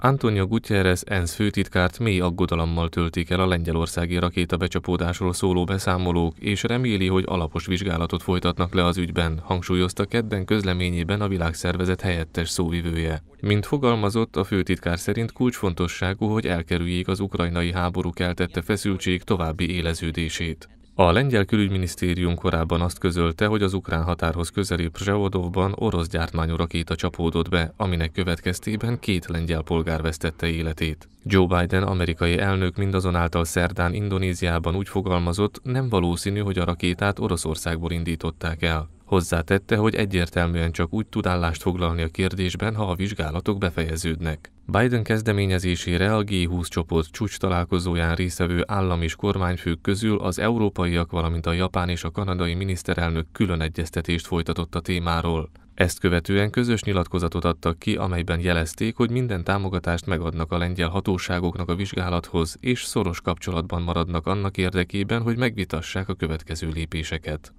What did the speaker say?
Antonio Gutierrez ENSZ főtitkárt mély aggodalommal töltik el a lengyelországi rakéta becsapódásról szóló beszámolók, és reméli, hogy alapos vizsgálatot folytatnak le az ügyben, hangsúlyozta kedden közleményében a világszervezet helyettes szóvivője. Mint fogalmazott, a főtitkár szerint kulcsfontosságú, hogy elkerüljék az ukrajnai háború keltette feszültség további éleződését. A lengyel külügyminisztérium korábban azt közölte, hogy az ukrán határhoz közeli Zsevodovban orosz gyártmányú rakéta csapódott be, aminek következtében két lengyel polgár vesztette életét. Joe Biden amerikai elnök mindazonáltal szerdán Indonéziában úgy fogalmazott, nem valószínű, hogy a rakétát Oroszországból indították el. Hozzátette, hogy egyértelműen csak úgy tud állást foglalni a kérdésben, ha a vizsgálatok befejeződnek. Biden kezdeményezésére a G20 csoport csúcs találkozóján részvevő állam és kormányfők közül az európaiak, valamint a japán és a kanadai miniszterelnök külön egyeztetést folytatott a témáról. Ezt követően közös nyilatkozatot adtak ki, amelyben jelezték, hogy minden támogatást megadnak a lengyel hatóságoknak a vizsgálathoz, és szoros kapcsolatban maradnak annak érdekében, hogy megvitassák a következő lépéseket.